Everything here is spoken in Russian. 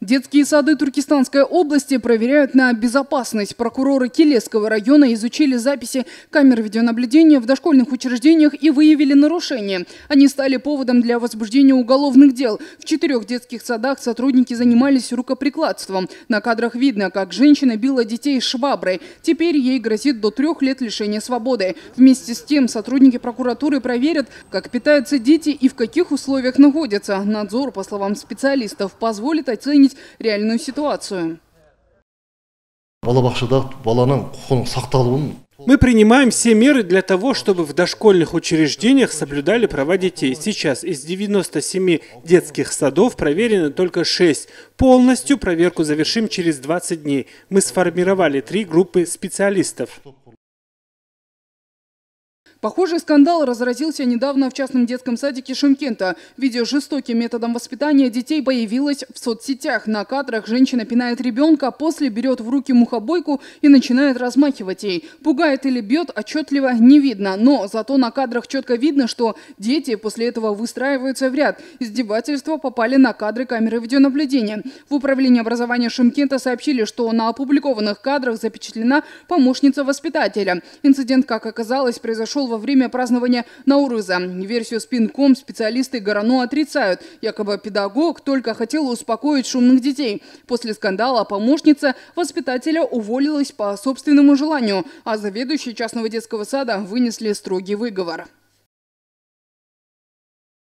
Детские сады Туркестанской области проверяют на безопасность. Прокуроры Келесского района изучили записи камер видеонаблюдения в дошкольных учреждениях и выявили нарушения. Они стали поводом для возбуждения уголовных дел. В четырех детских садах сотрудники занимались рукоприкладством. На кадрах видно, как женщина била детей шваброй. Теперь ей грозит до трех лет лишения свободы. Вместе с тем сотрудники прокуратуры проверят, как питаются дети и в каких условиях находятся. Надзор, по словам специалистов, позволит оценить оценить реальную ситуацию. Мы принимаем все меры для того, чтобы в дошкольных учреждениях соблюдали права детей. Сейчас из 97 детских садов проверено только 6. Полностью проверку завершим через 20 дней. Мы сформировали три группы специалистов. Похожий скандал разразился недавно в частном детском садике Шымкента. Видео жестоким методом воспитания детей появилось в соцсетях. На кадрах женщина пинает ребенка, а после берет в руки мухобойку и начинает размахивать ей. Пугает или бьет, отчетливо не видно. Но зато на кадрах четко видно, что дети после этого выстраиваются в ряд. Издевательства попали на кадры камеры видеонаблюдения. В управлении образования Шымкента сообщили, что на опубликованных кадрах запечатлена помощница воспитателя. Инцидент, как оказалось, произошел во время празднования Наурыза. Версию с пинком специалисты Горано отрицают. Якобы педагог только хотел успокоить шумных детей. После скандала помощница воспитателя уволилась по собственному желанию, а заведующий частного детского сада вынесли строгий выговор.